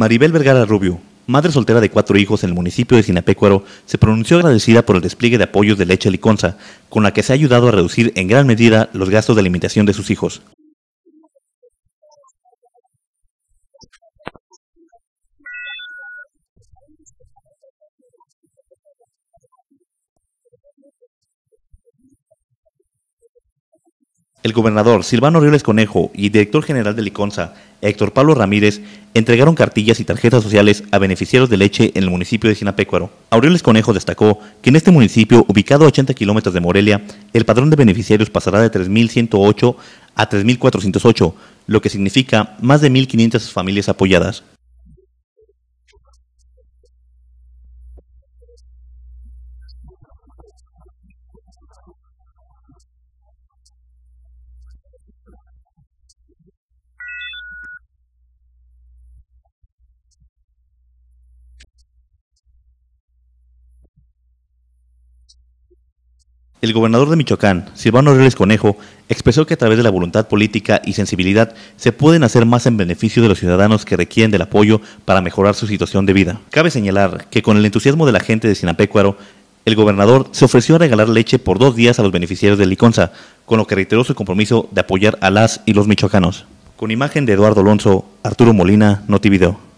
Maribel Vergara Rubio, madre soltera de cuatro hijos en el municipio de Sinapecuaro, se pronunció agradecida por el despliegue de apoyos de leche liconza, con la que se ha ayudado a reducir en gran medida los gastos de alimentación de sus hijos. El gobernador Silvano Rioles Conejo y director general de Liconza, Héctor Pablo Ramírez, entregaron cartillas y tarjetas sociales a beneficiarios de leche en el municipio de Sinapecuaro. Aureoles Conejo destacó que en este municipio, ubicado a 80 kilómetros de Morelia, el padrón de beneficiarios pasará de 3.108 a 3.408, lo que significa más de 1.500 familias apoyadas. El gobernador de Michoacán, Silvano Reyes Conejo, expresó que a través de la voluntad política y sensibilidad se pueden hacer más en beneficio de los ciudadanos que requieren del apoyo para mejorar su situación de vida. Cabe señalar que con el entusiasmo de la gente de Sinapecuaro, el gobernador se ofreció a regalar leche por dos días a los beneficiarios de Liconza, con lo que reiteró su compromiso de apoyar a las y los michoacanos. Con imagen de Eduardo Alonso, Arturo Molina, Notivideo.